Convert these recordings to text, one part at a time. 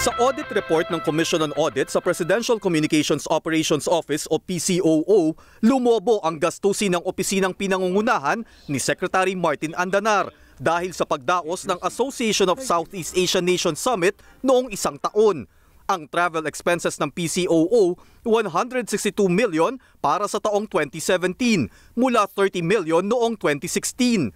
Sa audit report ng Commission on Audit sa Presidential Communications Operations Office o PCOO, lumobo ang gastusin ng opisinang pinangungunahan ni Secretary Martin Andanar dahil sa pagdaos ng Association of Southeast Asian Nations Summit noong isang taon. Ang travel expenses ng PCOO, 162 million para sa taong 2017 mula 30 million noong 2016.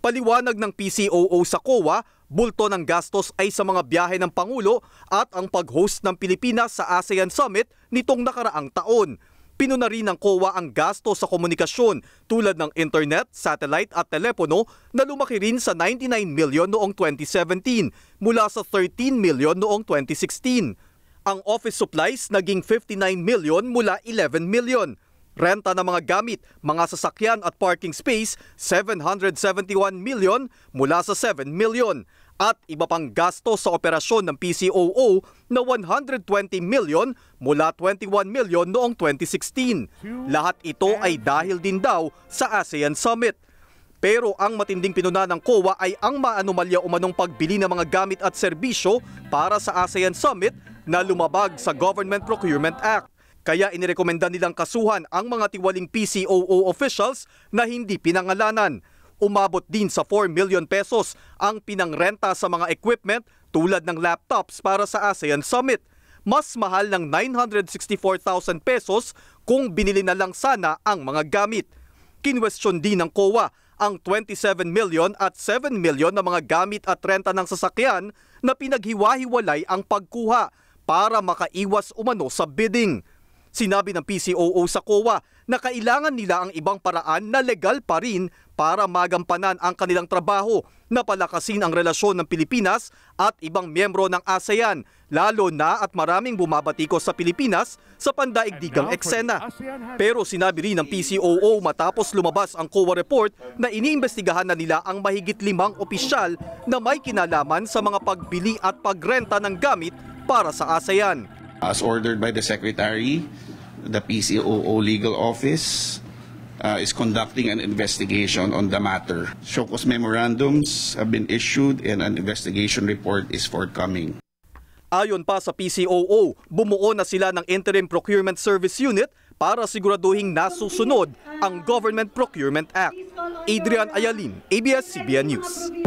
Paliwanag ng PCOO sa COA, Bulto ng gastos ay sa mga biyahe ng Pangulo at ang pag-host ng Pilipinas sa ASEAN Summit nitong nakaraang taon. Pinuna rin ng COA ang gastos sa komunikasyon tulad ng internet, satellite at telepono na lumaki rin sa 99 million noong 2017 mula sa 13 million noong 2016. Ang office supplies naging 59 million mula 11 million. Renta ng mga gamit, mga sasakyan at parking space, 771 million mula sa 7 million at iba pang gasto sa operasyon ng PCOO na 120 million mula 21 million noong 2016. Lahat ito ay dahil din daw sa ASEAN Summit. Pero ang matinding pinuna ng COA ay ang maanomalya umanong pagbili ng mga gamit at serbisyo para sa ASEAN Summit na lumabag sa Government Procurement Act. Kaya inirekomenda nilang kasuhan ang mga tiwaling PCOO officials na hindi pinangalanan umabot din sa 4 million pesos ang pinangrenta sa mga equipment tulad ng laptops para sa ASEAN Summit. Mas mahal ng 964,000 pesos kung binili na lang sana ang mga gamit. Kinwestiyon din ng COA ang 27 million at 7 million na mga gamit at renta ng sasakyan na pinaghiwa-hiwalay ang pagkuha para makaiwas umano sa bidding. Sinabi ng PCOO sa COA na kailangan nila ang ibang paraan na legal pa rin para magampanan ang kanilang trabaho na palakasin ang relasyon ng Pilipinas at ibang miyembro ng ASEAN, lalo na at maraming bumabatikos sa Pilipinas sa pandaigdigang eksena. Pero sinabi rin ng PCOO matapos lumabas ang COA report na iniimbestigahan na nila ang mahigit limang opisyal na may kinalaman sa mga pagbili at pagrenta ng gamit para sa ASEAN. As ordered by the Secretary, the PCOO legal office uh, is conducting an investigation on the matter. Shokos memorandums have been issued and an investigation report is forthcoming. Ayon pa sa PCOO, bumuo na sila ng Interim Procurement Service Unit para siguraduhing nasusunod ang Government Procurement Act. Adrian Ayalin, ABS-CBN News.